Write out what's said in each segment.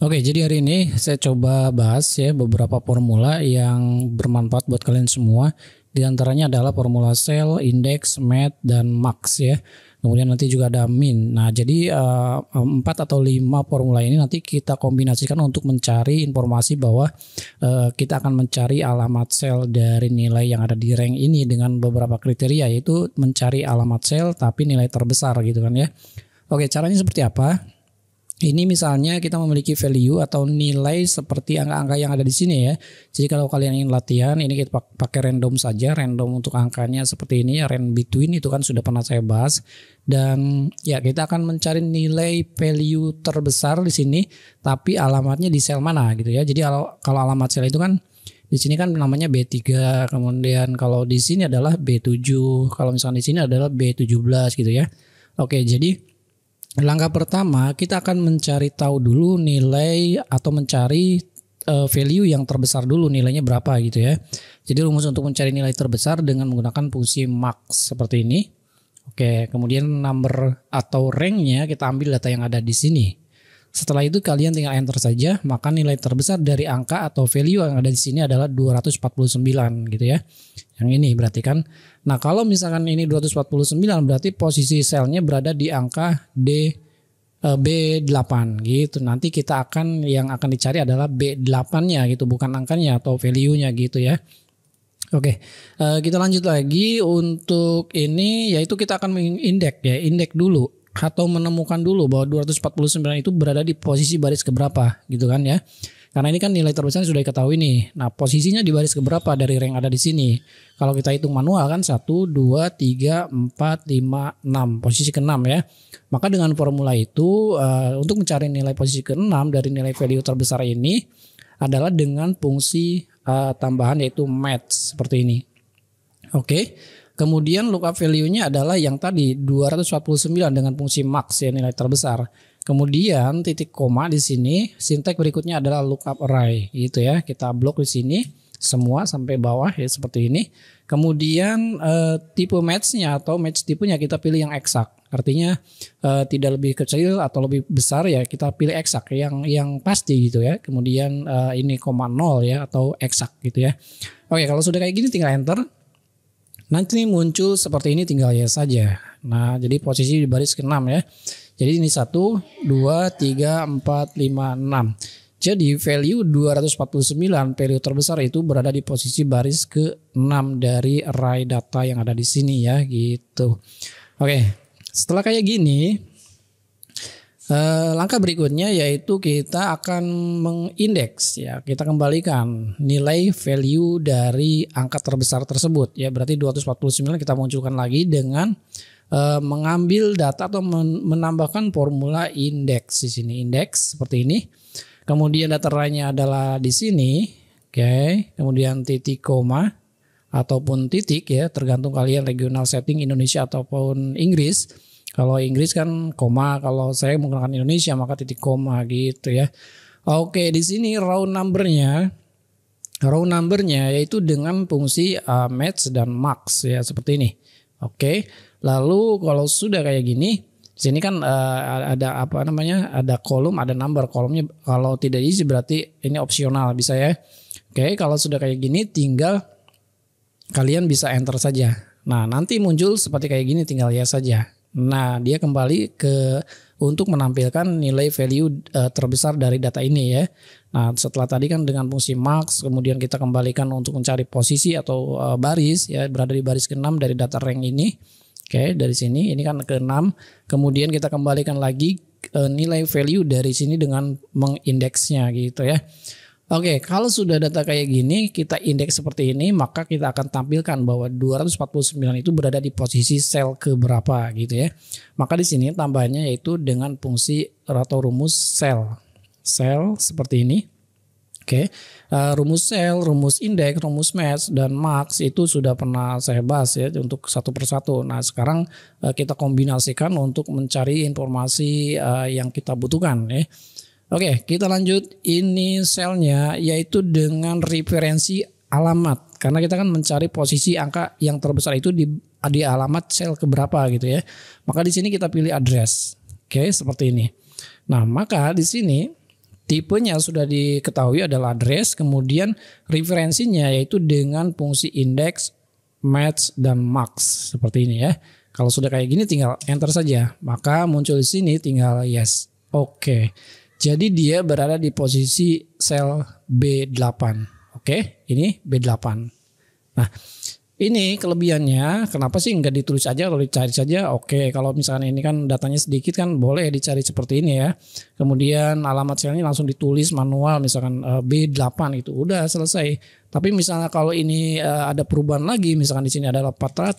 Oke, jadi hari ini saya coba bahas ya beberapa formula yang bermanfaat buat kalian semua. Di antaranya adalah formula sel, indeks, MET, dan max ya. Kemudian nanti juga ada min. Nah, jadi eh, empat uh, atau lima formula ini nanti kita kombinasikan untuk mencari informasi bahwa uh, kita akan mencari alamat sel dari nilai yang ada di rank ini dengan beberapa kriteria yaitu mencari alamat sel tapi nilai terbesar gitu kan ya. Oke, caranya seperti apa? Ini misalnya kita memiliki value atau nilai seperti angka-angka yang ada di sini ya. Jadi kalau kalian ingin latihan, ini kita pakai random saja, random untuk angkanya seperti ini, random between itu kan sudah pernah saya bahas. Dan ya kita akan mencari nilai value terbesar di sini, tapi alamatnya di sel mana gitu ya. Jadi kalau kalau alamat sel itu kan di sini kan namanya B3 kemudian kalau di sini adalah B7 kalau misalnya di sini adalah B17 gitu ya oke jadi Langkah pertama, kita akan mencari tahu dulu nilai atau mencari uh, value yang terbesar dulu nilainya berapa gitu ya. Jadi rumus untuk mencari nilai terbesar dengan menggunakan fungsi max seperti ini. Oke, kemudian number atau ranknya kita ambil data yang ada di sini. Setelah itu kalian tinggal enter saja, maka nilai terbesar dari angka atau value yang ada di sini adalah 249 gitu ya. Yang ini berarti kan. Nah, kalau misalkan ini 249 berarti posisi selnya berada di angka D eh, B8 gitu. Nanti kita akan yang akan dicari adalah B8-nya gitu, bukan angkanya atau value-nya gitu ya. Oke, eh, kita lanjut lagi untuk ini yaitu kita akan mengindek ya, indek dulu atau menemukan dulu bahwa 249 itu berada di posisi baris keberapa gitu kan ya. Karena ini kan nilai terbesar sudah diketahui nih. Nah, posisinya di baris keberapa dari rank ada di sini? Kalau kita hitung manual kan 1, 2, 3, 4, 5, 6. Posisi ke-6 ya. Maka dengan formula itu uh, untuk mencari nilai posisi ke-6 dari nilai value terbesar ini adalah dengan fungsi uh, tambahan yaitu match seperti ini. Oke. Okay. Kemudian lookup value-nya adalah yang tadi 249 dengan fungsi max ya nilai terbesar. Kemudian titik koma di sini, sintek berikutnya adalah lookup array gitu ya. Kita blok di sini semua sampai bawah ya seperti ini. Kemudian eh, tipe match-nya atau match tipenya kita pilih yang eksak. Artinya eh, tidak lebih kecil atau lebih besar ya kita pilih eksak yang yang pasti gitu ya. Kemudian eh, ini koma nol ya atau eksak gitu ya. Oke, kalau sudah kayak gini tinggal enter Nanti muncul seperti ini tinggal yes saja. Nah, jadi posisi di baris ke-6 ya. Jadi ini 1, 2, 3, 4, 5, 6. Jadi value 249, value terbesar itu berada di posisi baris ke-6 dari array data yang ada di sini ya gitu. Oke, setelah kayak gini, Eh, langkah berikutnya yaitu kita akan mengindeks ya kita kembalikan nilai value dari angka terbesar tersebut ya berarti 249 kita munculkan lagi dengan uh, mengambil data atau menambahkan formula indeks di sini indeks seperti ini kemudian data lainnya adalah di sini oke okay. kemudian titik koma ataupun titik ya tergantung kalian regional setting Indonesia ataupun Inggris kalau Inggris kan koma, kalau saya menggunakan Indonesia maka titik koma gitu ya. Oke, di sini row numbernya row numbernya yaitu dengan fungsi uh, match dan max ya seperti ini. Oke. Lalu kalau sudah kayak gini, di sini kan uh, ada apa namanya? ada kolom, ada number. Kolomnya kalau tidak isi berarti ini opsional bisa ya. Oke, kalau sudah kayak gini tinggal kalian bisa enter saja. Nah, nanti muncul seperti kayak gini tinggal ya saja. Nah, dia kembali ke untuk menampilkan nilai value uh, terbesar dari data ini ya. Nah, setelah tadi kan dengan fungsi max kemudian kita kembalikan untuk mencari posisi atau uh, baris ya, berada di baris keenam dari data rank ini. Oke, okay, dari sini ini kan ke-6. Kemudian kita kembalikan lagi uh, nilai value dari sini dengan mengindeksnya gitu ya. Oke, okay, kalau sudah data kayak gini, kita indeks seperti ini, maka kita akan tampilkan bahwa 249 itu berada di posisi sel ke berapa, gitu ya. Maka di sini tambahnya yaitu dengan fungsi atau rumus sel. Sel seperti ini. Oke, okay. uh, eh, rumus sel, rumus indeks, rumus match, dan max itu sudah pernah saya bahas ya untuk satu persatu. Nah sekarang uh, kita kombinasikan untuk mencari informasi uh, yang kita butuhkan ya. Oke, kita lanjut ini selnya yaitu dengan referensi alamat. Karena kita kan mencari posisi angka yang terbesar itu di di alamat sel keberapa gitu ya. Maka di sini kita pilih address. Oke, seperti ini. Nah, maka di sini tipenya sudah diketahui adalah address, kemudian referensinya yaitu dengan fungsi index match dan max seperti ini ya. Kalau sudah kayak gini tinggal enter saja. Maka muncul di sini tinggal yes. Oke. Okay. Jadi dia berada di posisi sel B8. Oke, ini B8. Nah, ini kelebihannya. Kenapa sih nggak ditulis aja kalau dicari saja? Oke, kalau misalkan ini kan datanya sedikit kan boleh dicari seperti ini ya. Kemudian alamat selnya langsung ditulis manual misalkan eh, B8 itu udah selesai. Tapi misalnya kalau ini eh, ada perubahan lagi misalkan di sini ada 400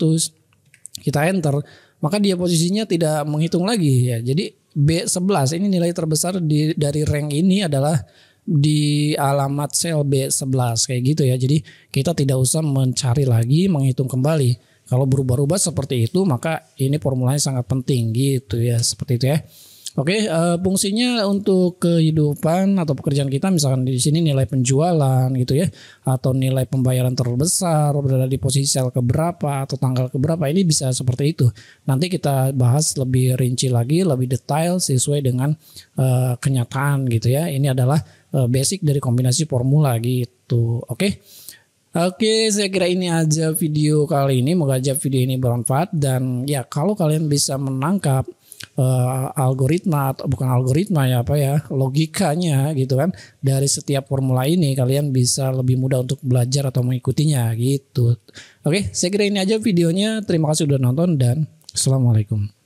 kita enter maka dia posisinya tidak menghitung lagi ya. Jadi B11 ini nilai terbesar di dari rank ini adalah di alamat sel B11 kayak gitu ya. Jadi kita tidak usah mencari lagi menghitung kembali. Kalau berubah-ubah seperti itu maka ini formulanya sangat penting gitu ya. Seperti itu ya. Oke, okay, uh, eh, fungsinya untuk kehidupan atau pekerjaan kita misalkan di sini nilai penjualan gitu ya atau nilai pembayaran terbesar berada di posisi sel keberapa atau tanggal keberapa ini bisa seperti itu. Nanti kita bahas lebih rinci lagi, lebih detail sesuai dengan uh, kenyataan gitu ya. Ini adalah uh, basic dari kombinasi formula gitu. Oke. Okay? Oke, saya kira ini aja video kali ini. Moga aja video ini bermanfaat dan ya kalau kalian bisa menangkap uh, algoritma atau bukan algoritma ya apa ya logikanya gitu kan dari setiap formula ini kalian bisa lebih mudah untuk belajar atau mengikutinya gitu. Oke, saya kira ini aja videonya. Terima kasih sudah nonton dan assalamualaikum.